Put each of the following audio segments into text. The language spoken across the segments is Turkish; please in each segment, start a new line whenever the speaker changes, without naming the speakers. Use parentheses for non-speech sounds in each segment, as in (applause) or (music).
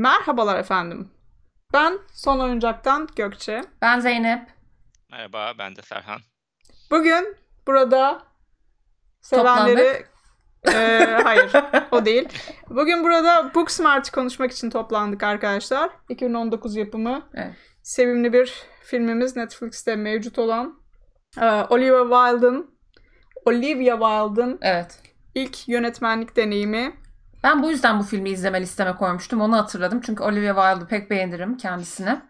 Merhabalar efendim. Ben Son Oyuncak'tan Gökçe. Ben Zeynep.
Merhaba ben de Serhan.
Bugün burada
sevenleri...
ee, hayır o değil. Bugün burada Booksmart konuşmak için toplandık arkadaşlar. 2019 yapımı evet. sevimli bir filmimiz Netflix'te mevcut olan ee, Olivia Wilde'ın
Olivia Wilde'ın evet. ilk yönetmenlik deneyimi ben bu yüzden bu filmi izleme listeme koymuştum. Onu hatırladım. Çünkü Olivia Wilde'ı pek beğenirim kendisini.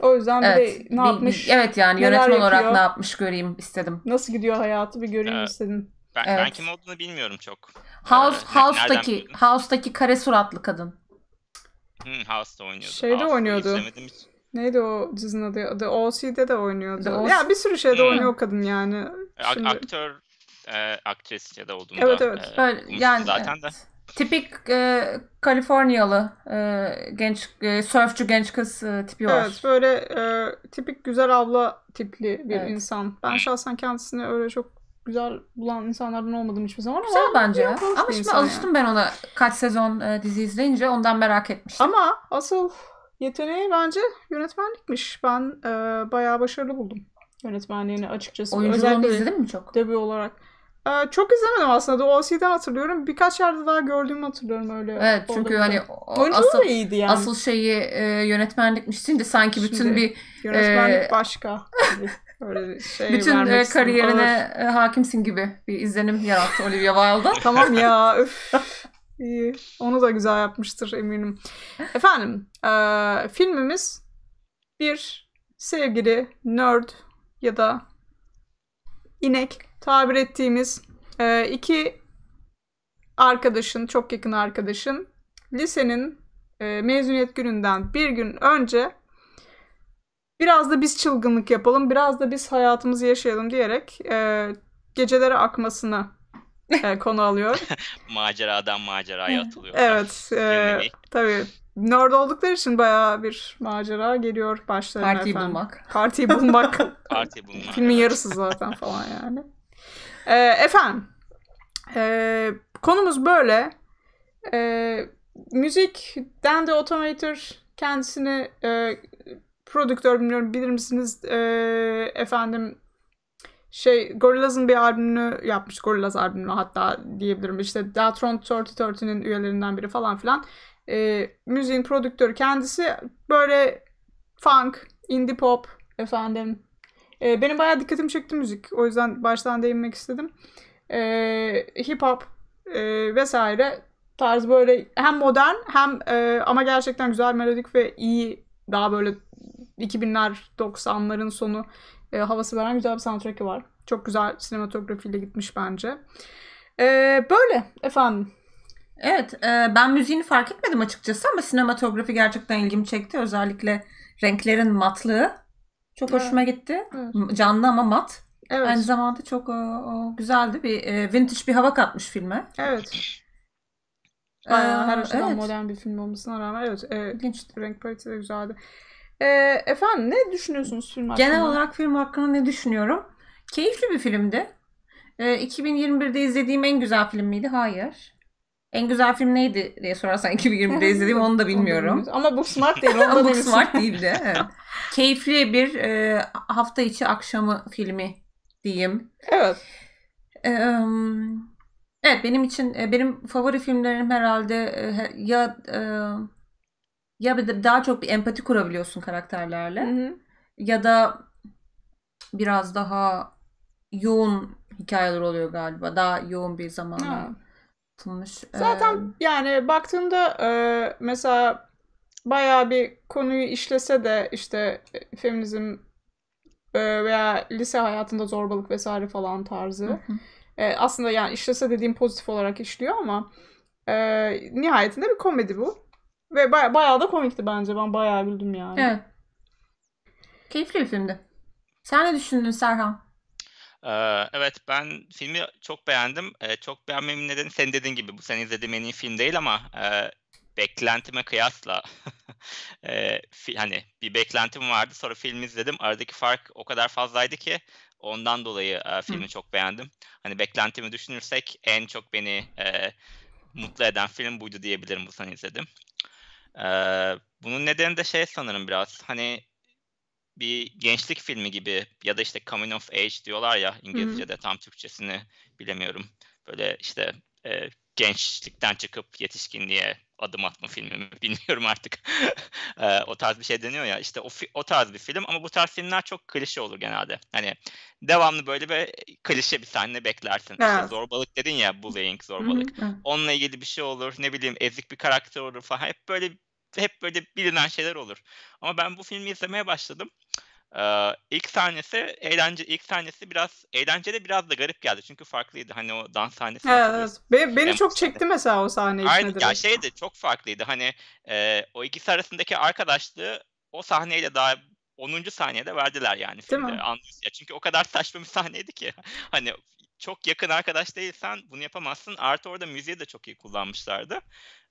O yüzden evet. bir de ne bir, yapmış? evet yani yönetmen yapıyor, olarak ne yapmış göreyim istedim.
Nasıl gidiyor hayatı bir göreyim ee, istedim.
Ben, evet. ben kim
olduğunu bilmiyorum çok.
Ee, House ee, House'daki House'daki kare suratlı kadın.
Hmm, House'da oynuyordu. Şeyde House'da oynuyordu.
Neydi o
dizinin adı? The O.C.'de de oynuyordu. o... ya bir sürü şeyde hmm. oynuyor kadın yani. Şimdi...
Aktör e, aktris ya da olduğunda. Evet evet. E, Öyle, yani, zaten evet. de
tipik e, Kaliforniyalı e, genç e, sörfçü genç kız e, tipi var. Evet
böyle e, tipik güzel abla tipli bir evet. insan. Ben şahsen kendisini öyle çok güzel bulan insanlardan olmadım hiçbir zaman ama güzel bence. Ama şimdi alıştım yani.
ben ona kaç sezon e,
dizi izleyince ondan merak etmiştim. Ama asıl yeteneği bence yönetmenlikmiş. Ben e, bayağı başarılı buldum yönetmenliğini açıkçası. Oyunculuğunu izledin mi çok? Debi olarak. Ee, çok izlemedim aslında. OC'den hatırlıyorum. Birkaç yerde daha gördüğümü hatırlıyorum öyle. Evet çünkü olduğunda. hani o, asıl, da iyiydi yani. asıl
şeyi e, yönetmenlikmiş deyince sanki bütün Şimdi, bir... E, yönetmenlik e,
başka. (laughs) Öyle şey Bütün e, kariyerine
e, hakimsin gibi bir izlenim yarattı Olivia Wilde. (laughs) tamam ya öf. (laughs) İyi. Onu da
güzel yapmıştır eminim. Efendim e, filmimiz bir sevgili nerd ya da inek tabir ettiğimiz e, iki arkadaşın, çok yakın arkadaşın lisenin e, mezuniyet gününden bir gün önce biraz da biz çılgınlık yapalım, biraz da biz hayatımızı yaşayalım diyerek e, gecelere akmasını e, (laughs) konu alıyor.
Maceradan maceraya
atılıyor. Evet. Ah, e, tabii. Nerd oldukları için baya bir macera geliyor başlarına Partiyi efendim. bulmak. Partiyi bulmak.
(laughs) Partiyi bulmak. Filmin yarısı
zaten falan yani. E, efendim. E, konumuz böyle. E, müzikten de Automator kendisini e, prodüktör bilmiyorum bilir misiniz e, efendim şey Gorillaz'ın bir albümünü yapmış. Gorillaz albümünü hatta diyebilirim. İşte Deltron 3030'nin üyelerinden biri falan filan. E, müziğin prodüktörü kendisi böyle funk, indie pop efendim e, benim bayağı dikkatimi çekti müzik. O yüzden baştan değinmek istedim. E, hip hop e, vesaire tarz böyle hem modern hem e, ama gerçekten güzel melodik ve iyi daha böyle 2000'ler 90'ların sonu e, havası veren güzel bir soundtrack'i var. Çok güzel sinematografiyle
gitmiş bence. E, böyle efendim. Evet e, ben müziğini fark etmedim açıkçası ama sinematografi gerçekten ilgimi çekti. Özellikle renklerin matlığı. Çok evet. hoşuma gitti. Evet. Canlı ama mat. Evet. Aynı zamanda çok o, o, güzeldi. Bir e, vintage bir hava katmış filme. Evet. Ee, her açıdan evet. modern
bir film olmasına rağmen evet. E, İlginç. Renk paleti de güzeldi. E, efendim
ne düşünüyorsunuz film hakkında? Genel olarak film hakkında ne düşünüyorum? Keyifli bir filmdi. E, 2021'de izlediğim en güzel film miydi? Hayır. En güzel film neydi diye sorarsan 2020'de izlediğim onu da bilmiyorum. Ama bu Smart değil. Ama (laughs) bu Smart değildi. Evet. Keyifli bir e, hafta içi akşamı filmi diyeyim. Evet. E, evet benim için e, benim favori filmlerim herhalde e, ya e, ya bir de daha çok bir empati kurabiliyorsun karakterlerle hı hı. ya da biraz daha yoğun hikayeler oluyor galiba. Daha yoğun bir zamanla. Ha tutulmuş. Zaten
ee... yani baktığında e, mesela bayağı bir konuyu işlese de işte e, feminizm e, veya lise hayatında zorbalık vesaire falan tarzı. E, aslında yani işlese dediğim pozitif olarak işliyor ama e, nihayetinde bir komedi bu. Ve baya, bayağı da komikti bence. Ben bayağı güldüm yani. Evet.
Keyifli bir filmdi. Sen ne düşündün Serhan?
Evet ben filmi çok beğendim. Çok beğenmemin nedeni senin dediğin gibi bu sene izlediğin en iyi film değil ama beklentime kıyasla (laughs) hani bir beklentim vardı sonra filmi izledim. Aradaki fark o kadar fazlaydı ki ondan dolayı filmi çok beğendim. Hani beklentimi düşünürsek en çok beni mutlu eden film buydu diyebilirim bu sene izledim. Bunun nedeni de şey sanırım biraz hani bir gençlik filmi gibi ya da işte coming of age diyorlar ya İngilizce'de hı tam Türkçesini bilemiyorum. Böyle işte e, gençlikten çıkıp yetişkinliğe adım atma filmi mi (laughs) bilmiyorum artık. (laughs) e, o tarz bir şey deniyor ya işte o, o tarz bir film ama bu tarz filmler çok klişe olur genelde. Hani devamlı böyle bir klişe bir sahne beklersin. Evet. İşte zorbalık dedin ya bullying zorbalık. Hı-hı. Onunla ilgili bir şey olur ne bileyim ezik bir karakter olur falan hep böyle hep böyle bilinen şeyler olur. Ama ben bu filmi izlemeye başladım. Ee, ilk sahnesi eğlence ilk sahnesi biraz eğlenceli biraz da garip geldi çünkü farklıydı hani o dans sahnesi. Evet,
Be- beni çok çekti mesela o sahne Aynı, ya
şeydi çok farklıydı hani e, o ikisi arasındaki arkadaşlığı o sahneyle daha 10. saniyede verdiler yani. Değil mi? Anlıyorsun ya. Çünkü o kadar saçma bir sahneydi ki. (laughs) Hani çok yakın arkadaş değilsen bunu yapamazsın. Artı orada müziği de çok iyi kullanmışlardı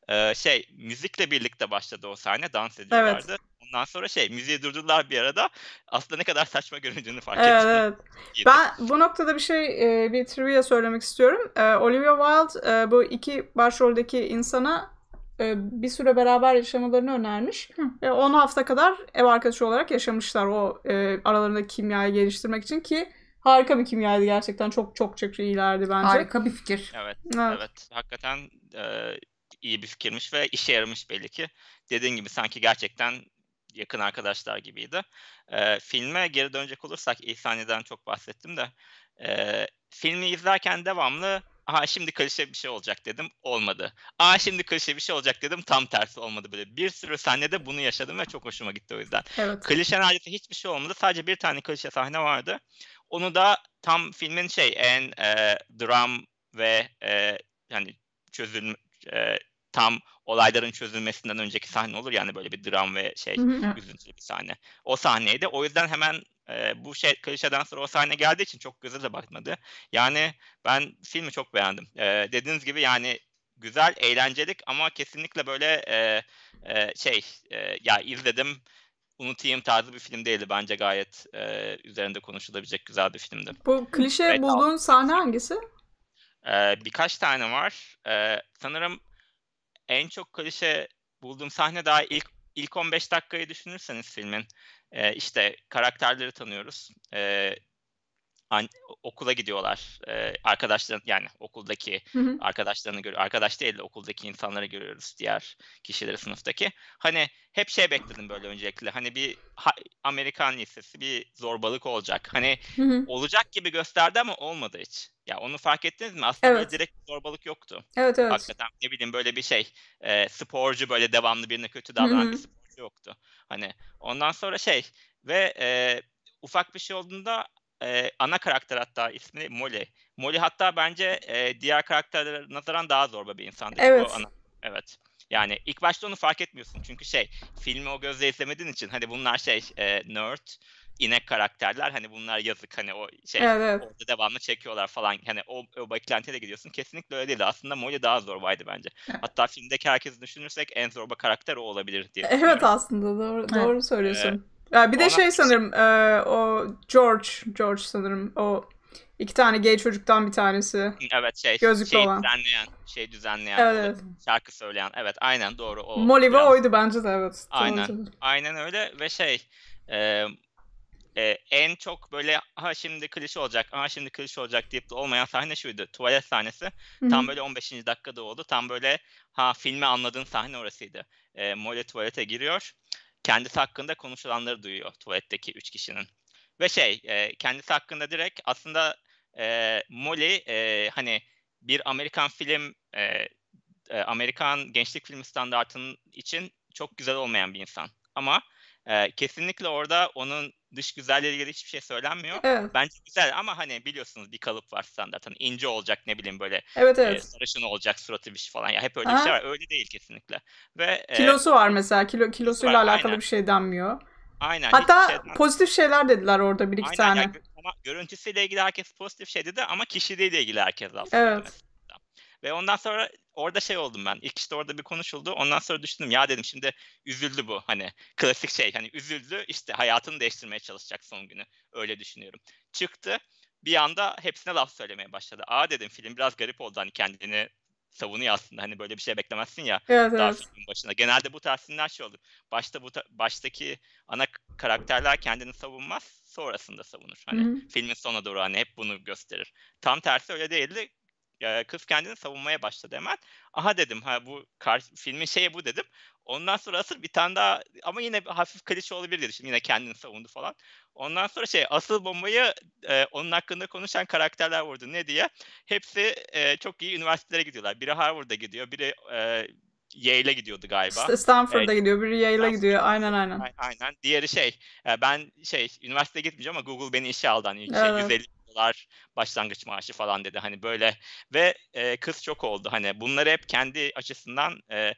e, şey müzikle birlikte başladı o sahne dans ediyorlardı. Evet. Ondan sonra şey müziği durdurdular bir arada. Aslında ne kadar saçma göründüğünü fark evet, ettim. Evet.
Ben bu noktada bir şey e, bir trivia söylemek istiyorum. E, Olivia Wilde e, bu iki başroldeki insana e, bir süre beraber yaşamalarını önermiş. Hı. 10 hafta kadar ev arkadaşı olarak yaşamışlar o e, aralarında kimyayı geliştirmek için ki harika bir kimyaydı gerçekten. Çok çok çok iyilerdi bence. Harika bir fikir.
Evet. Evet. evet. Hakikaten e, iyi bir fikirmiş ve işe yaramış belli ki. Dediğin gibi sanki gerçekten yakın arkadaşlar gibiydi. E, filme geri dönecek olursak İhsaniye'den çok bahsettim de e, filmi izlerken devamlı aha şimdi klişe bir şey olacak dedim olmadı. Aa şimdi klişe bir şey olacak dedim tam tersi olmadı böyle. Bir sürü sahnede bunu yaşadım ve çok hoşuma gitti o yüzden. Evet. Klişe neredeyse hiçbir şey olmadı. Sadece bir tane klişe sahne vardı. Onu da tam filmin şey en e, dram ve e, yani çözülme tam olayların çözülmesinden önceki sahne olur yani böyle bir dram ve şey üzüntülü bir sahne. O sahneydi. O yüzden hemen e, bu şey klişeden sonra o sahne geldiği için çok güzel de bakmadı. Yani ben filmi çok beğendim. E, dediğiniz gibi yani güzel, eğlencelik ama kesinlikle böyle e, e, şey e, ya izledim unutayım tarzı bir film değildi. Bence gayet e, üzerinde konuşulabilecek güzel bir filmdi.
Bu klişe evet, bulduğun sahne hangisi?
E, birkaç tane var. E, sanırım en çok klişe bulduğum sahne daha ilk ilk 15 dakikayı düşünürseniz filmin e, işte karakterleri tanıyoruz. E, an, okula gidiyorlar. E, arkadaşların yani okuldaki hı hı. arkadaşlarını görüyor. Arkadaş değil de okuldaki insanları görüyoruz. Diğer kişileri sınıftaki. Hani hep şey bekledim böyle öncelikle. Hani bir ha, Amerikan lisesi bir zorbalık olacak. Hani hı hı. olacak gibi gösterdi ama olmadı hiç. Ya onu fark ettiniz mi? Aslında evet. direkt zorbalık yoktu. Evet evet. Hakikaten ne bileyim böyle bir şey e, sporcu böyle devamlı birine kötü davranan bir sporcu yoktu. Hani ondan sonra şey ve e, ufak bir şey olduğunda e, ana karakter hatta ismi Molly. Molly hatta bence e, diğer karakterlere nazaran daha zorba bir insan Evet. ana, evet. Yani ilk başta onu fark etmiyorsun çünkü şey filmi o gözle izlemediğin için hani bunlar şey e, nerd inek karakterler hani bunlar yazık hani o şey evet. orada devamlı çekiyorlar falan hani o, o beklentiyle gidiyorsun kesinlikle öyle değil aslında Molly daha zorbaydı bence (laughs) hatta filmdeki herkesi düşünürsek en zorba karakter o olabilir diye evet aslında
doğru, doğru söylüyorsun ee, ya bir de Ona şey sanırım e, o George George sanırım o iki tane gay çocuktan bir tanesi. Evet şey. Gözlüklü şey olan.
Düzenleyen, şey düzenleyen. Evet. Şarkı söyleyen. Evet aynen doğru o. Molly biraz...
oydu bence de evet. Aynen. Tamam.
Aynen öyle ve şey e, e, en çok böyle ha şimdi klişe olacak, ha şimdi klişe olacak deyip de olmayan sahne şuydu. Tuvalet sahnesi. Hı-hı. Tam böyle 15. dakikada oldu. Tam böyle ha filmi anladığın sahne orasıydı. E, Molly tuvalete giriyor kendisi hakkında konuşulanları duyuyor tuvaletteki üç kişinin. Ve şey e, kendisi hakkında direkt aslında e, Molly e, hani bir Amerikan film e, e Amerikan gençlik filmi standartının için çok güzel olmayan bir insan ama e, kesinlikle orada onun dış güzelliği ilgili hiçbir şey söylenmiyor. Evet. Bence güzel ama hani biliyorsunuz bir kalıp var standart. Hani ince olacak ne bileyim böyle evet, e, evet. E, sarışın olacak suratı bir şey falan. Ya hep öyle Aha. bir şey var. Öyle değil kesinlikle. Ve e, kilosu
var mesela. Kilo kilosuyla var, alakalı aynen. bir şey denmiyor.
Aynen. Hatta şey
pozitif şeyler dediler orada bir iki aynen, tane. Yani, ama görüntüsüyle
ilgili herkes pozitif şey dedi ama kişiliğiyle ilgili herkes aslında. Evet. Ve ondan sonra orada şey oldum ben. İlk işte orada bir konuşuldu. Ondan sonra düşündüm ya dedim şimdi üzüldü bu. Hani klasik şey hani üzüldü işte hayatını değiştirmeye çalışacak son günü. Öyle düşünüyorum. Çıktı bir anda hepsine laf söylemeye başladı. Aa dedim film biraz garip oldu hani kendini savunuyor aslında. Hani böyle bir şey beklemezsin ya. Evet, daha evet. filmin Genelde bu tarz filmler şey olur. Başta bu baştaki ana karakterler kendini savunmaz. Sonrasında savunur. Hani Hı-hı. filmin sonuna doğru hani hep bunu gösterir. Tam tersi öyle değildi e, kız kendini savunmaya başladı hemen. Aha dedim ha bu karşı, filmin şeyi bu dedim. Ondan sonra asıl bir tane daha ama yine hafif klişe olabilir dedi. Şimdi yine kendini savundu falan. Ondan sonra şey asıl bombayı e, onun hakkında konuşan karakterler vurdu. Ne diye? Hepsi e, çok iyi üniversitelere gidiyorlar. Biri Harvard'a gidiyor. Biri e, Yale'e gidiyordu galiba. Stanford'a ee, gidiyor, biri Yale'e gidiyor. Aynen aynen. Aynen. Diğeri şey, e, ben şey üniversiteye gitmeyeceğim ama Google beni işe aldı. Hani şey, evet. 150 dolar başlangıç maaşı falan dedi hani böyle ve e, kız çok oldu hani bunları hep kendi açısından e,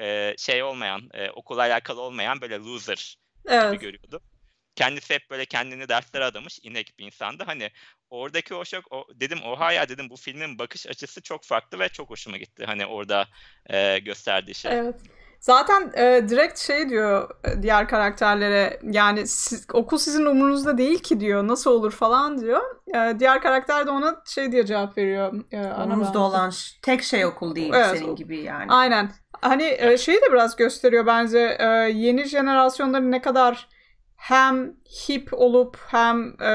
e, şey olmayan e, okula alakalı olmayan böyle loser evet. gibi görüyordu. Kendisi hep böyle kendini derslere adamış inek bir insandı. Hani oradaki o şok o, dedim oha ya dedim bu filmin bakış açısı çok farklı ve çok hoşuma gitti. Hani orada e, gösterdiği şey. Evet.
Zaten e, direkt şey diyor e, diğer karakterlere yani siz, okul sizin umurunuzda değil ki diyor nasıl olur falan diyor. E, diğer karakter de ona şey diye cevap veriyor. E, umurumuzda olan
tek şey okul değil evet, senin gibi yani.
Aynen. Hani e, şeyi de biraz gösteriyor bence e, yeni jenerasyonların ne kadar hem hip olup hem e,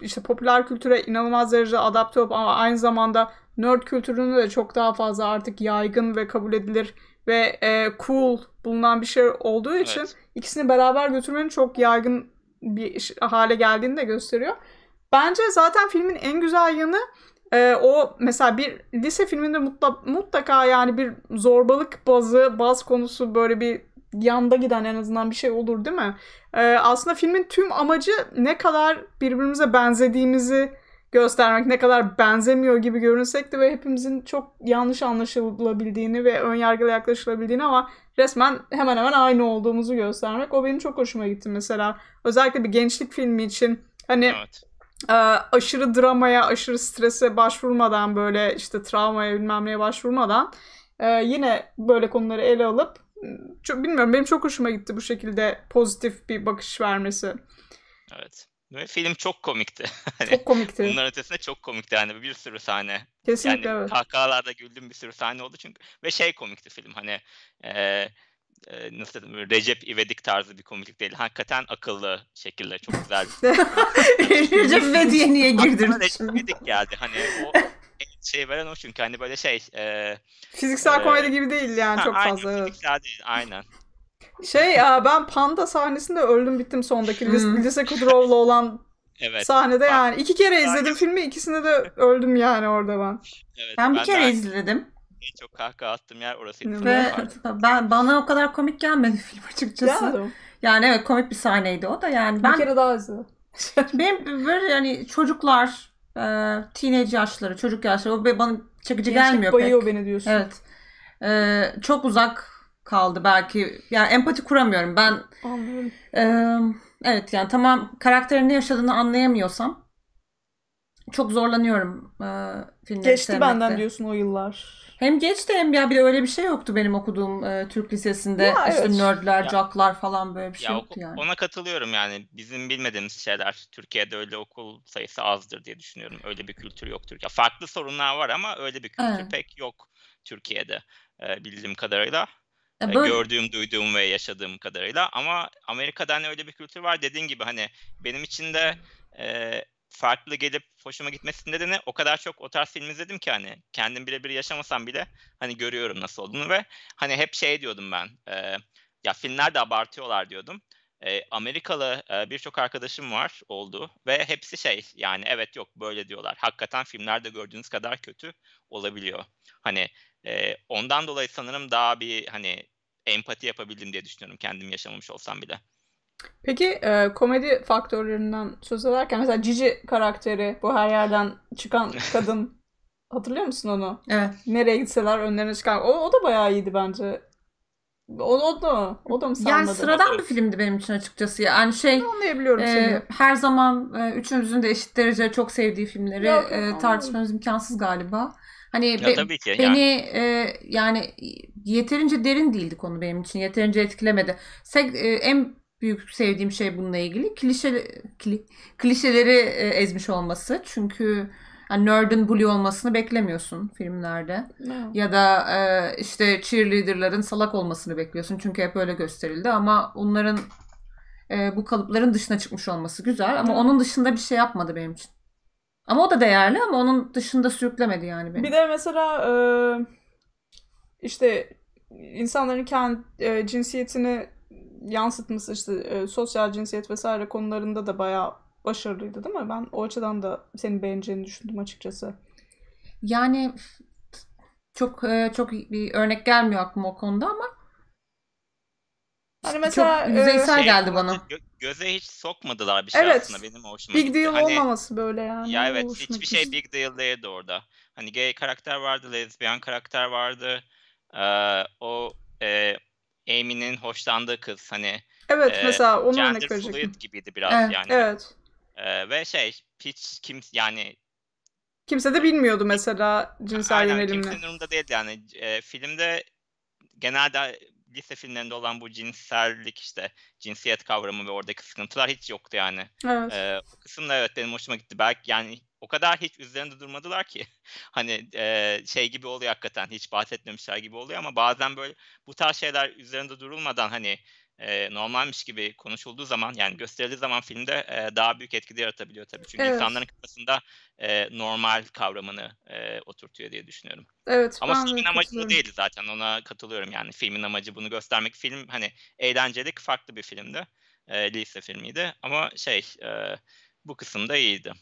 işte popüler kültüre inanılmaz derecede adapte olup ama aynı zamanda nerd kültürünü de çok daha fazla artık yaygın ve kabul edilir ve e, cool bulunan bir şey olduğu için evet. ikisini beraber götürmenin çok yaygın bir hale geldiğini de gösteriyor. Bence zaten filmin en güzel yanı e, o mesela bir lise filminde mutla, mutlaka yani bir zorbalık bazı baz konusu böyle bir yanda giden en azından bir şey olur değil mi? E, aslında filmin tüm amacı ne kadar birbirimize benzediğimizi göstermek ne kadar benzemiyor gibi görünsek de ve hepimizin çok yanlış anlaşılabildiğini ve ön yargılı yaklaşılabildiğini ama resmen hemen hemen aynı olduğumuzu göstermek o benim çok hoşuma gitti mesela. Özellikle bir gençlik filmi için hani evet. E, aşırı dramaya, aşırı strese başvurmadan böyle işte travmaya bilmem neye başvurmadan e, yine böyle konuları ele alıp çok, bilmiyorum benim çok hoşuma gitti bu şekilde pozitif bir bakış vermesi.
Evet. Ve film çok komikti. (laughs) Hani çok komikti. Bunların ötesinde çok komikti yani bir sürü sahne.
Kesinlikle yani evet.
kahkahalarda güldüm bir sürü sahne oldu çünkü ve şey komikti film hani e, e, nasıl dedim Recep İvedik tarzı bir komiklik değil. Hakikaten akıllı şekilde çok güzel. (laughs)
Recep İvedik'e niye girdin? Recep İvedik
geldi hani o (laughs) şey veren o çünkü hani böyle şey e,
fiziksel e, komedi gibi değil yani ha, çok aynen,
fazla. Fiziksel değil aynen.
Şey ya ben panda sahnesinde öldüm bittim sondaki hmm. Lise Kudrow'la olan
evet, sahnede
yani. iki kere izledim filmi ikisinde de öldüm
yani orada ben. Evet, ben, ben bir kere izledim.
En çok kahkaha attığım yer orasıydı. Ve (laughs)
ben, bana o kadar komik gelmedi film açıkçası. Geldim. Yani evet komik bir sahneydi o da yani. ben, bir kere daha izledim. (laughs) benim böyle yani çocuklar, e, teenage yaşları, çocuk yaşları o bana çekici Gençlik gelmiyor bayıyor pek. bayıyor beni diyorsun. Evet. E, çok uzak kaldı belki. Yani empati kuramıyorum. Ben Anladım. E, evet yani tamam karakterin ne yaşadığını anlayamıyorsam çok zorlanıyorum e, filmleri Geçti sevmekte. benden diyorsun o yıllar. Hem geçti hem ya bir öyle bir şey yoktu benim okuduğum e, Türk lisesinde. Ya, işte evet. nerdler, ya. falan böyle bir şey ya, yoktu yani.
Ona katılıyorum yani. Bizim bilmediğimiz şeyler. Türkiye'de öyle okul sayısı azdır diye düşünüyorum. Öyle bir kültür yok Türkiye. Farklı sorunlar var ama öyle bir kültür evet. pek yok Türkiye'de e, bildiğim kadarıyla.
Ya Gördüğüm,
duyduğum ve yaşadığım kadarıyla. Ama Amerika'da hani öyle bir kültür var. Dediğin gibi hani benim için de e, farklı gelip hoşuma gitmesinin ne o kadar çok o tarz film izledim ki hani kendim birebir yaşamasam bile hani görüyorum nasıl olduğunu ve hani hep şey diyordum ben e, ya filmler de abartıyorlar diyordum e, Amerikalı e, birçok arkadaşım var oldu ve hepsi şey yani evet yok böyle diyorlar. Hakikaten filmlerde gördüğünüz kadar kötü olabiliyor. Hani e, ondan dolayı sanırım daha bir hani empati yapabildim diye düşünüyorum kendim yaşamamış olsam bile.
Peki e, komedi faktörlerinden söz ederken mesela Cici karakteri bu her yerden çıkan (laughs) kadın hatırlıyor musun onu? Evet. Nereye gitseler önlerine çıkan o, o da bayağı iyiydi bence. O,
o da o da mı sarmadı? Yani sıradan bir filmdi benim için açıkçası. Yani şey anlayabiliyorum e, seni. Her zaman e, üçümüzün de eşit derece çok sevdiği filmleri ya, e, tartışmamız imkansız galiba. Hani ya, be, tabii ki, beni yani. E, yani yeterince derin değildi konu benim için. Yeterince etkilemedi. Sek, e, en büyük sevdiğim şey bununla ilgili klişe kli, klişeleri e, ezmiş olması. Çünkü yani nerd'in bully olmasını beklemiyorsun filmlerde. Hmm. Ya da e, işte cheerleader'ların salak olmasını bekliyorsun. Çünkü hep öyle gösterildi ama onların e, bu kalıpların dışına çıkmış olması güzel ama hmm. onun dışında bir şey yapmadı benim için. Ama o da değerli ama onun dışında sürüklemedi yani beni.
Bir de mesela e, işte insanların kendi e, cinsiyetini yansıtması işte e, sosyal cinsiyet vesaire konularında da bayağı başarılıydı değil mi? Ben o açıdan da senin beğeneceğini düşündüm açıkçası.
Yani çok e, çok bir örnek gelmiyor aklıma o konuda ama Hani mesela çok e, yüzeysel şey, geldi bana. göze
hiç sokmadılar bir şey evet, aslında benim hoşuma Big gitti. deal hani, olmaması
böyle yani. Ya evet
hiçbir şey big deal değildi orada. Hani gay karakter vardı, lezbiyen karakter vardı. Ee, o e, Amy'nin hoşlandığı kız hani Evet e, mesela onu örnek verecektim. gibiydi biraz evet, yani. Evet. Ee, ve şey hiç kim yani
kimse de bilmiyordu mesela cinsel aynen, yönelimle. Kimsenin
umurunda değildi yani. E, filmde genelde lise filmlerinde olan bu cinsellik işte cinsiyet kavramı ve oradaki sıkıntılar hiç yoktu yani. Evet. E, o kısımda evet benim hoşuma gitti. Belki yani o kadar hiç üzerinde durmadılar ki (laughs) hani e, şey gibi oluyor hakikaten hiç bahsetmemişler gibi oluyor ama bazen böyle bu tarz şeyler üzerinde durulmadan hani e, normalmiş gibi konuşulduğu zaman yani gösterildiği zaman filmde e, daha büyük etki yaratabiliyor tabii. Çünkü evet. insanların kafasında e, normal kavramını e, oturtuyor diye düşünüyorum. Evet. Ama filmin amacı bu değil zaten ona katılıyorum yani filmin amacı bunu göstermek. Film hani eğlencelik farklı bir filmdi. E, lise filmiydi ama şey e, bu kısımda iyiydi.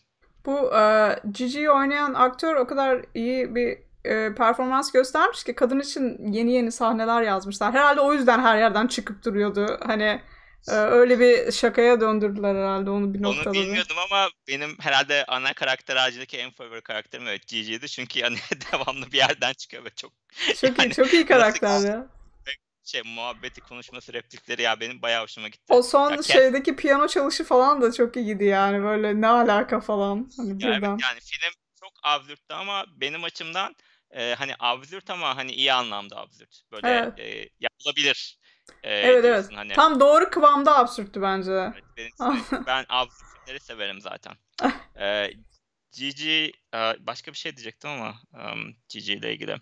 Bu e, Cici'yi oynayan aktör o kadar iyi bir e, performans göstermiş ki kadın için yeni yeni sahneler yazmışlar. Herhalde o yüzden her yerden çıkıp duruyordu. Hani e, öyle bir şakaya döndürdüler herhalde onu bir noktada. Onu bilmiyordum
ama benim herhalde ana karakter ağacındaki en favori karakterim evet Gigi'ydi. Çünkü yani (laughs) devamlı bir yerden çıkıyor ve çok...
Çok yani, iyi, çok iyi karakter ya
şey muhabbeti konuşması replikleri ya benim bayağı hoşuma gitti. O son ya, şeydeki
kend... piyano çalışı falan da çok iyiydi yani böyle ne alaka falan. Hani ya evet, yani
film çok avlürttü ama benim açımdan e, hani absürt ama hani iyi anlamda absürt. Böyle evet. e, yapılabilir. E, evet diyorsun, evet. Hani. Tam
doğru kıvamda absürttü bence. Evet, (laughs)
ben absürtleri severim zaten. (laughs) e, Gigi başka bir şey diyecektim ama um, Gigi ile ilgili.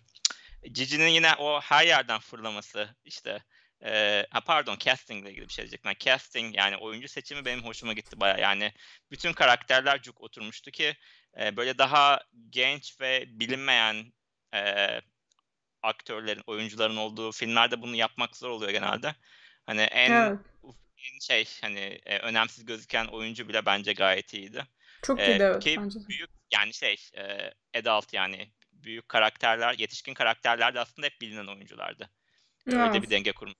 Gigi'nin yine o her yerden fırlaması işte e, ha pardon casting ile ilgili bir şey diyecektim. Yani casting yani oyuncu seçimi benim hoşuma gitti baya. Yani bütün karakterler cuk oturmuştu ki e, böyle daha genç ve bilinmeyen e, aktörlerin, oyuncuların olduğu filmlerde bunu yapmak zor oluyor genelde. Hani en, evet. en şey hani e, önemsiz gözüken oyuncu bile bence gayet iyiydi. Çok e, iyiydi ee, ki bence. Büyük yani şey e, adult yani büyük karakterler, yetişkin karakterler de aslında hep bilinen oyunculardı. Evet. Öyle bir denge kurmuş.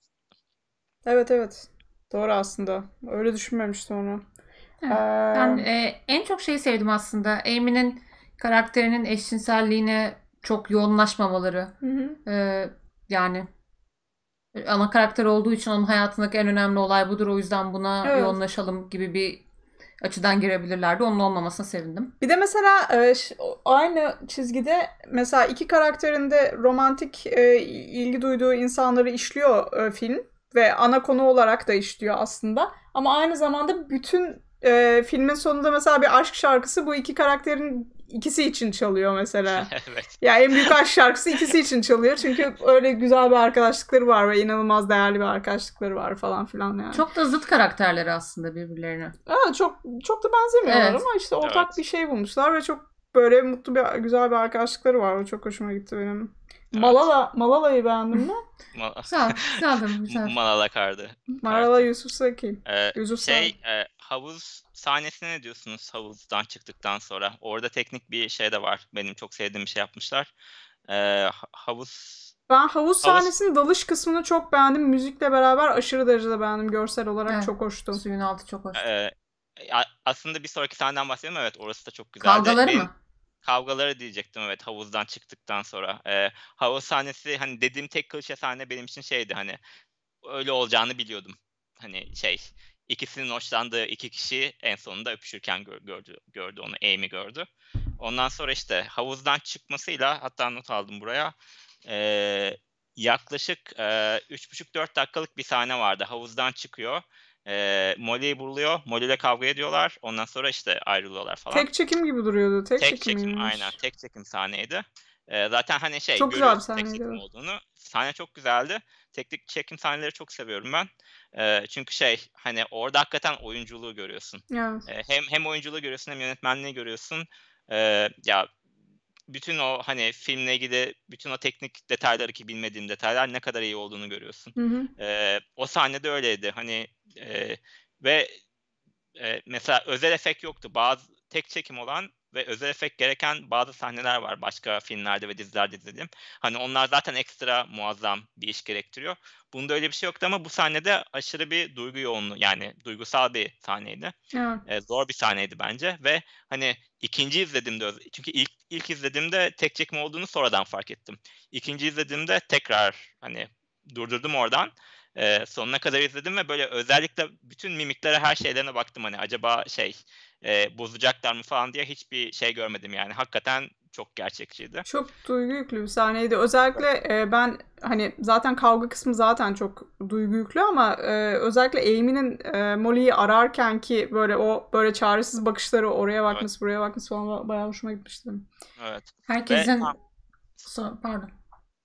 Evet evet. Doğru aslında. Öyle düşünmemiştim onu.
Evet. Ee... Ben e, en çok şeyi sevdim aslında. Amy'nin karakterinin eşcinselliğine çok yoğunlaşmamaları. Hı hı. E, yani ana karakter olduğu için onun hayatındaki en önemli olay budur. O yüzden buna evet. yoğunlaşalım gibi bir açıdan girebilirlerdi. Onun olmamasına sevindim.
Bir de mesela e, aynı çizgide mesela iki karakterin de romantik e, ilgi duyduğu insanları işliyor e, film ve ana konu olarak da işliyor aslında. Ama aynı zamanda bütün filmin sonunda mesela bir aşk şarkısı bu iki karakterin ikisi için çalıyor mesela. (laughs) evet. Ya yani en büyük aşk şarkısı ikisi için çalıyor. Çünkü öyle güzel bir arkadaşlıkları var ve inanılmaz değerli bir arkadaşlıkları var falan filan yani. Çok da zıt karakterleri aslında birbirlerine. Aa, çok çok da benzemiyorlar evet. ama işte ortak evet. bir şey bulmuşlar ve çok böyle mutlu bir güzel bir arkadaşlıkları var. O çok hoşuma gitti benim. Malala, Malala'yı beğendin mi? Güzel, güzeldi
Malala Kardı.
Malala Yusufzaki.
Ee, Yusufzaki. Şey, e, havuz sahnesine ne diyorsunuz havuzdan çıktıktan sonra? Orada teknik bir şey de var. Benim çok sevdiğim bir şey yapmışlar. Ee, havuz
ben havuz, havuz dalış kısmını çok beğendim. Müzikle beraber aşırı derecede beğendim. Görsel olarak evet. çok hoştu. Suyun altı çok hoştu.
Ee, aslında bir sonraki sahneden bahsedeyim Evet orası da çok güzeldi. Kavgaları Benim... mı? kavgaları diyecektim evet havuzdan çıktıktan sonra. E, havuz sahnesi hani dediğim tek klişe sahne benim için şeydi hani öyle olacağını biliyordum. Hani şey ikisinin hoşlandığı iki kişi en sonunda öpüşürken gördü, gördü onu Amy gördü. Ondan sonra işte havuzdan çıkmasıyla hatta not aldım buraya. E, yaklaşık e, 3,5-4 dakikalık bir sahne vardı. Havuzdan çıkıyor. E, Molly'yi buluyor. Molly ile kavga ediyorlar. Ondan sonra işte ayrılıyorlar falan. Tek
çekim gibi duruyordu. Tek, tek çekim, aynen.
Tek çekim sahneydi. E, zaten hani şey çok güzel bir
sahneydi. Tek çekim olduğunu.
Sahne çok güzeldi. Teknik çekim sahneleri çok seviyorum ben. E, çünkü şey hani orada hakikaten oyunculuğu görüyorsun. Evet. E, hem hem oyunculuğu görüyorsun hem yönetmenliği görüyorsun. E, ya bütün o hani filmle ilgili bütün o teknik detayları ki bilmediğim detaylar ne kadar iyi olduğunu görüyorsun. Hı hı. E, o sahnede öyleydi. Hani e, ve e, mesela özel efekt yoktu. Bazı tek çekim olan ve özel efekt gereken bazı sahneler var başka filmlerde ve dizilerde izledim. Hani onlar zaten ekstra muazzam bir iş gerektiriyor. Bunda öyle bir şey yoktu ama bu sahnede aşırı bir duygu yoğunluğu yani duygusal bir sahneydi. Evet. Ee, zor bir sahneydi bence ve hani ikinci izledim de çünkü ilk ilk izlediğimde tek çekim olduğunu sonradan fark ettim. İkinci izlediğimde tekrar hani durdurdum oradan. E, sonuna kadar izledim ve böyle özellikle bütün mimiklere her şeylerine baktım hani acaba şey e, bozacaklar mı falan diye hiçbir şey görmedim yani. Hakikaten çok
gerçekçiydi. Çok duygu yüklü bir sahneydi. Özellikle e, ben hani zaten kavga kısmı zaten çok duygu yüklü ama e, özellikle Amy'nin e, Molly'yi ararken ki böyle o böyle çaresiz bakışları oraya bakması evet. buraya bakması falan bayağı hoşuma gitmişti. Evet. Herkesin...
Ve pardon.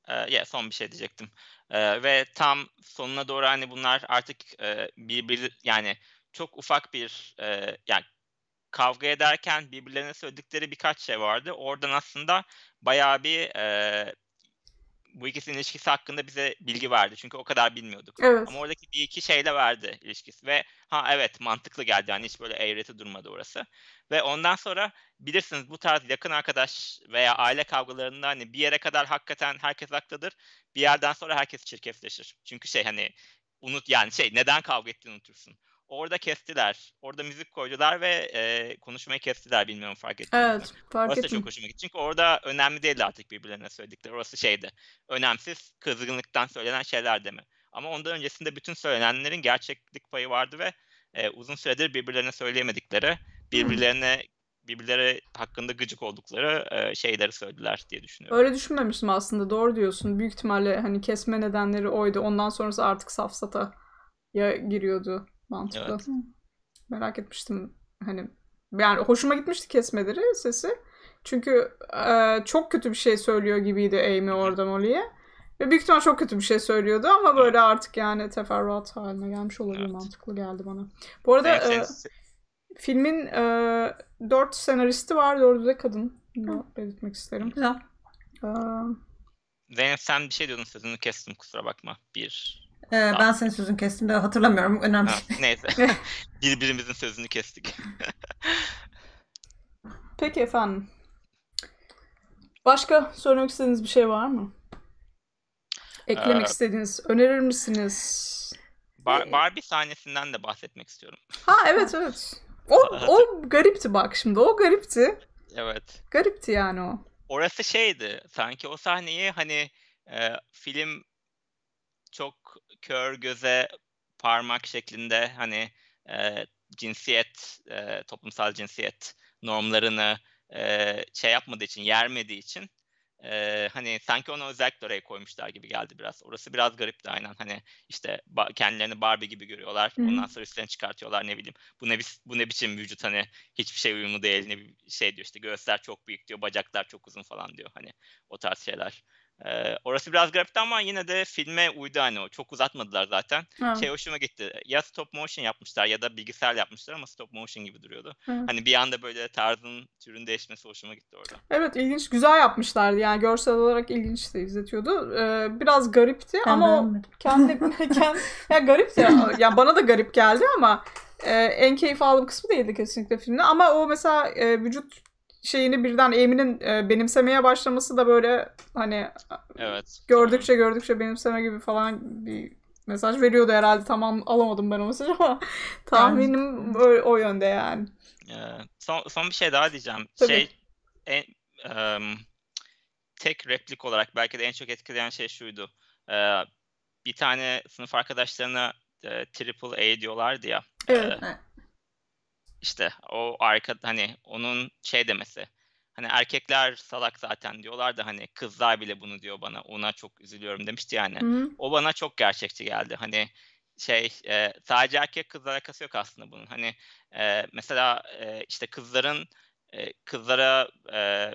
Ee, yeah, son bir şey diyecektim. Ee, ve tam sonuna doğru hani bunlar artık e, bir, yani çok ufak bir e, yani kavga ederken birbirlerine söyledikleri birkaç şey vardı. Oradan aslında bayağı bir e, bu ikisinin ilişkisi hakkında bize bilgi verdi. Çünkü o kadar bilmiyorduk. Evet. Ama oradaki bir iki şeyle verdi ilişkisi. Ve ha evet mantıklı geldi. Yani hiç böyle eğreti durmadı orası. Ve ondan sonra bilirsiniz bu tarz yakın arkadaş veya aile kavgalarında hani bir yere kadar hakikaten herkes haklıdır. Bir yerden sonra herkes çirkefleşir. Çünkü şey hani unut yani şey neden kavga ettiğini unutursun. Orada kestiler. Orada müzik koydular ve e, konuşmayı kestiler bilmiyorum fark ettiniz Evet
fark Orası ettim. da çok hoşuma
gitti. Çünkü orada önemli değildi artık birbirlerine söyledikleri. Orası şeydi. Önemsiz kızgınlıktan söylenen şeyler demi. Ama ondan öncesinde bütün söylenenlerin gerçeklik payı vardı ve e, uzun süredir birbirlerine söyleyemedikleri, birbirlerine birbirleri hakkında gıcık oldukları e, şeyleri söylediler diye düşünüyorum.
Öyle düşünmemiştim aslında doğru diyorsun. Büyük ihtimalle hani kesme nedenleri oydu. Ondan sonrası artık safsata ya giriyordu Mantıklı. Evet. Merak etmiştim hani yani hoşuma gitmişti kesmeleri sesi. Çünkü e, çok kötü bir şey söylüyor gibiydi Amy orada Molly'e. Ve büyük ihtimal çok kötü bir şey söylüyordu ama böyle artık yani teferruat haline gelmiş olabilir evet. mantıklı geldi bana. Bu arada e, filmin e, 4 senaristi var, 4'ü de kadın. Bunu belirtmek isterim.
Güzel. Ee...
Zeynep sen bir şey diyordun sözünü kestim kusura bakma. Bir
ee, ben senin sözünü kestim de hatırlamıyorum. Önemli. Ha, neyse. (laughs)
(laughs) Birbirimizin sözünü kestik.
(laughs) Peki efendim.
Başka sormak istediğiniz bir şey var mı? Eklemek ee, istediğiniz, önerir misiniz?
Bar Barbie sahnesinden de bahsetmek istiyorum.
Ha evet evet. O, o garipti bak şimdi. O garipti. Evet. Garipti yani o.
Orası şeydi. Sanki o sahneyi hani e, film çok kör göze parmak şeklinde hani e, cinsiyet, e, toplumsal cinsiyet normlarını e, şey yapmadığı için, yermediği için e, hani sanki onu özellikle oraya koymuşlar gibi geldi biraz. Orası biraz garipti aynen. Hani işte ba- kendilerini Barbie gibi görüyorlar. Hı. Ondan sonra üstlerini çıkartıyorlar ne bileyim. Bu ne, bu ne biçim vücut hani hiçbir şey uyumlu değil. Ne şey diyor işte göğüsler çok büyük diyor, bacaklar çok uzun falan diyor. Hani o tarz şeyler. Ee, orası biraz garipti ama yine de filme uydu hani o. Çok uzatmadılar zaten. Ha. Şey hoşuma gitti. Ya stop motion yapmışlar ya da bilgisayar yapmışlar ama stop motion gibi duruyordu. Hı. Hani bir anda böyle tarzın türün değişmesi hoşuma gitti orada.
Evet ilginç. Güzel yapmışlardı. Yani görsel olarak ilginçti. izletiyordu. Ee, biraz garipti ben ama kendi, (laughs) kendi yani garipti. Ya. yani bana da garip geldi ama e, en keyif aldığım kısmı değildi kesinlikle filmde. Ama o mesela e, vücut şeyini birden Emin'in e, benimsemeye başlaması da böyle hani evet. gördükçe gördükçe benimseme gibi falan bir mesaj veriyordu herhalde. Tamam alamadım ben o mesajı ama (laughs) tahminim böyle o yönde yani.
Ee, son, son bir şey daha diyeceğim. Tabii. Şey en, um, tek replik olarak belki de en çok etkileyen şey şuydu. Ee, bir tane sınıf arkadaşlarına e, triple A diyorlardı ya. Evet. E, işte o arka hani onun şey demesi hani erkekler salak zaten diyorlar da hani kızlar bile bunu diyor bana ona çok üzülüyorum demişti yani. Hı-hı. O bana çok gerçekçi geldi. Hani şey e, sadece erkek kız alakası yok aslında bunun. Hani e, mesela e, işte kızların e, kızlara e,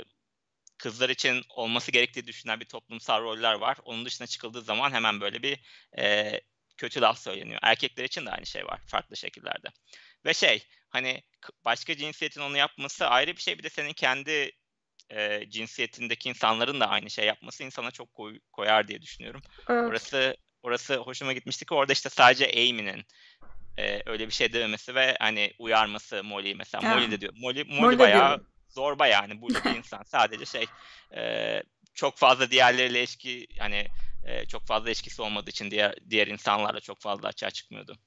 kızlar için olması gerektiği düşünen bir toplumsal roller var. Onun dışına çıkıldığı zaman hemen böyle bir e, kötü laf söyleniyor. Erkekler için de aynı şey var farklı şekillerde. Ve şey hani başka cinsiyetin onu yapması ayrı bir şey. Bir de senin kendi e, cinsiyetindeki insanların da aynı şey yapması insana çok koy, koyar diye düşünüyorum. Evet. Orası orası hoşuma gitmişti ki orada işte sadece Amy'nin e, öyle bir şey dememesi ve hani uyarması Molly'yi mesela. Ha. Molly de diyor. Molly, Molly, Molly bayağı diyorum. zorba yani bu bir (laughs) insan. Sadece şey e, çok fazla diğerleriyle ilişki hani e, çok fazla ilişkisi olmadığı için diğer diğer insanlarla çok fazla açığa çıkmıyordu.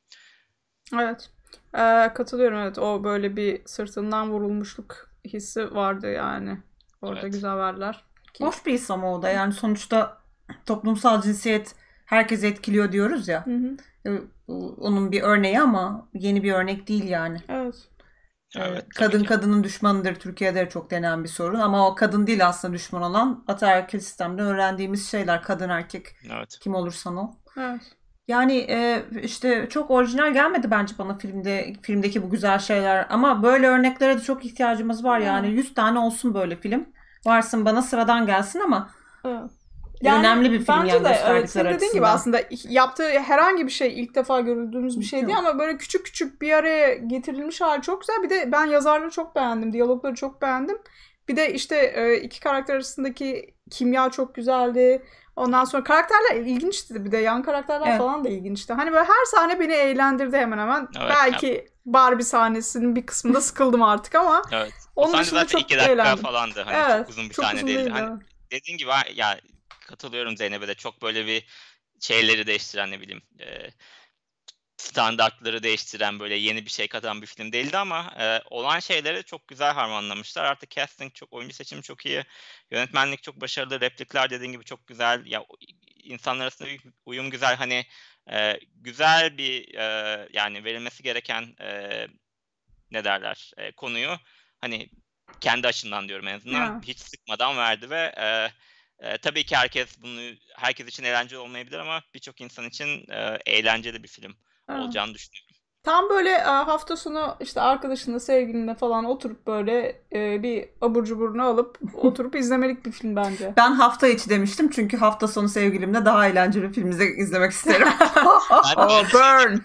Evet. Ee, katılıyorum evet. O böyle bir sırtından vurulmuşluk hissi vardı yani. Orada evet. güzel verdiler.
Boş bir his ama o da yani sonuçta toplumsal cinsiyet herkesi etkiliyor diyoruz ya. Hı hı. E, onun bir örneği ama yeni bir örnek değil yani. Evet. Evet, e, kadın kadının düşmanıdır Türkiye'de çok denen bir sorun ama o kadın değil aslında düşman olan ataerkil sistemde öğrendiğimiz şeyler kadın erkek evet. kim olursan o. Evet. Yani e, işte çok orijinal gelmedi bence bana filmde filmdeki bu güzel şeyler ama böyle örneklere de çok ihtiyacımız var yani. 100 tane olsun böyle film. Varsın bana sıradan gelsin ama yani önemli bir film bence yani de, senin dediğin gibi aslında yaptığı
herhangi bir şey ilk defa görüldüğümüz bir şey değil ama böyle küçük küçük bir araya getirilmiş hali çok güzel. Bir de ben yazarları çok beğendim, diyalogları çok beğendim. Bir de işte e, iki karakter arasındaki kimya çok güzeldi. Ondan sonra karakterler ilginçti bir de yan karakterler evet. falan da ilginçti. Hani böyle her sahne beni eğlendirdi hemen hemen. Evet, Belki evet. Barbie sahnesinin bir kısmında sıkıldım artık ama. (laughs)
Evet. Onun o sahne zaten 2 dakika eğlendim. falandı. Hani evet, çok uzun bir çok sahne uzun değildi. değildi. Hani dediğin gibi ya katılıyorum Zeynep'e de çok böyle bir şeyleri değiştiren ne bileyim. E, standartları değiştiren böyle yeni bir şey katan bir film değildi ama e, olan şeyleri çok güzel harmanlamışlar. Artık casting çok, oyuncu seçimi çok iyi, yönetmenlik çok başarılı, replikler dediğin gibi çok güzel. Ya insanlar arasında uyum güzel hani e, güzel bir e, yani verilmesi gereken e, ne derler e, konuyu hani kendi açından diyorum en azından yeah. hiç sıkmadan verdi ve e, e, tabii ki herkes bunu herkes için eğlenceli olmayabilir ama birçok insan için e, eğlenceli bir film ha. olacağını düşünüyorum.
Tam böyle e, hafta sonu işte arkadaşınla, sevgilinle falan oturup böyle e, bir abur cuburunu alıp (laughs) oturup izlemelik bir film
bence. Ben hafta içi demiştim çünkü hafta sonu sevgilimle daha eğlenceli film izlemek isterim. oh, (laughs) (laughs) burn.
Şey,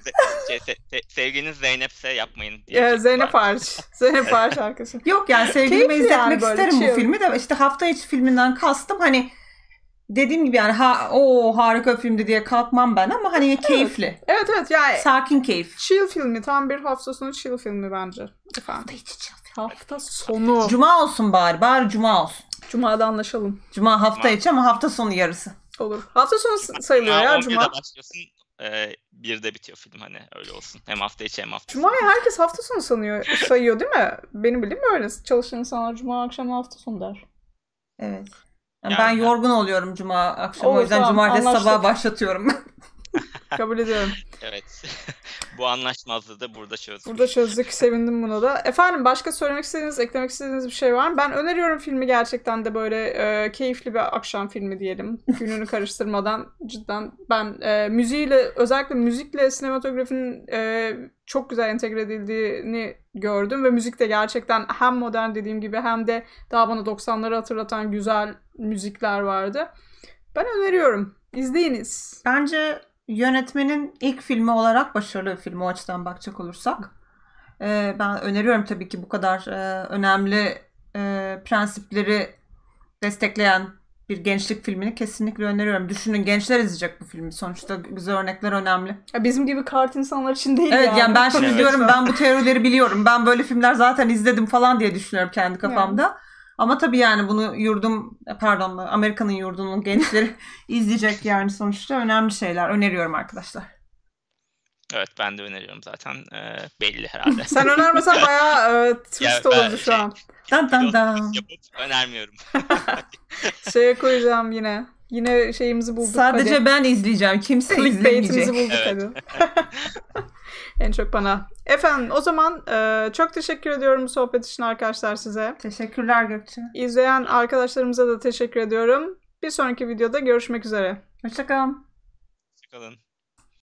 şey, şey, se, se, sevginiz Zeynep'se yapmayın. Diye ya, Zeynep hariç.
Zeynep hariç arkadaşım. Yok yani sevgilime izletmek yani isterim bu filmi de işte hafta içi filminden kastım hani dediğim gibi yani ha o harika filmdi diye kalkmam ben ama hani evet. keyifli. Evet evet yani. Sakin keyif.
Chill filmi tam bir hafta sonu chill filmi bence. Efendim. Hafta içi chill
Hafta sonu. Cuma olsun bari bari cuma olsun. Cuma'da anlaşalım. Cuma hafta cuma. içi ama hafta sonu yarısı. Olur.
Hafta sonu
sayılıyor ya, ya cuma.
başlıyorsun
e, bir de bitiyor film hani öyle olsun. Hem hafta içi hem hafta
Cuma'yı herkes hafta sonu sanıyor,
sayıyor değil mi? Benim bildiğim öyle. Çalışan insanlar cuma akşamı hafta sonu der. Evet.
Yani, ben yorgun oluyorum cuma akşamı. O, o yüzden tamam, cumartesi anlaştık. başlatıyorum. (laughs) Kabul ediyorum.
Evet. (laughs) Bu anlaşmazlığı
da burada çözdük.
Burada çözdük. Sevindim buna da. Efendim başka söylemek istediğiniz, eklemek istediğiniz bir şey var mı? Ben öneriyorum filmi gerçekten de böyle e, keyifli bir akşam filmi diyelim. Gününü karıştırmadan cidden. Ben e, müziğiyle özellikle müzikle sinematografinin e, çok güzel entegre edildiğini gördüm ve müzik de gerçekten hem modern dediğim gibi hem de daha bana 90'ları hatırlatan güzel
müzikler vardı. Ben öneriyorum. İzleyiniz. Bence yönetmenin ilk filmi olarak başarılı bir film o açıdan bakacak olursak. Ee, ben öneriyorum tabii ki bu kadar e, önemli e, prensipleri destekleyen bir gençlik filmini kesinlikle öneriyorum. Düşünün gençler izleyecek bu filmi. Sonuçta güzel örnekler önemli. Ya bizim gibi kart insanlar için değil evet, yani. yani ben şimdi evet. diyorum ben bu (laughs) teorileri biliyorum. Ben böyle filmler zaten izledim falan diye düşünüyorum kendi kafamda. Yani. Ama tabii yani bunu yurdum pardon Amerika'nın yurdunun gençleri (laughs) izleyecek yani sonuçta önemli şeyler. Öneriyorum arkadaşlar.
Evet ben de öneriyorum zaten. E, belli herhalde. Sen önermesen (laughs)
bayağı e, twist olurdu şu şey, an. Dan dan dan.
önermiyorum. (laughs)
Şeye koyacağım yine. Yine şeyimizi bulduk. Sadece hadi. ben
izleyeceğim. Kimse Click izlemeyecek. bulduk evet. hadi.
(laughs) en çok bana. Efendim o zaman e, çok teşekkür ediyorum sohbet için arkadaşlar size. Teşekkürler Gökçe. İzleyen arkadaşlarımıza da teşekkür ediyorum. Bir sonraki videoda görüşmek üzere. Hoşçakalın. Hoşçakalın.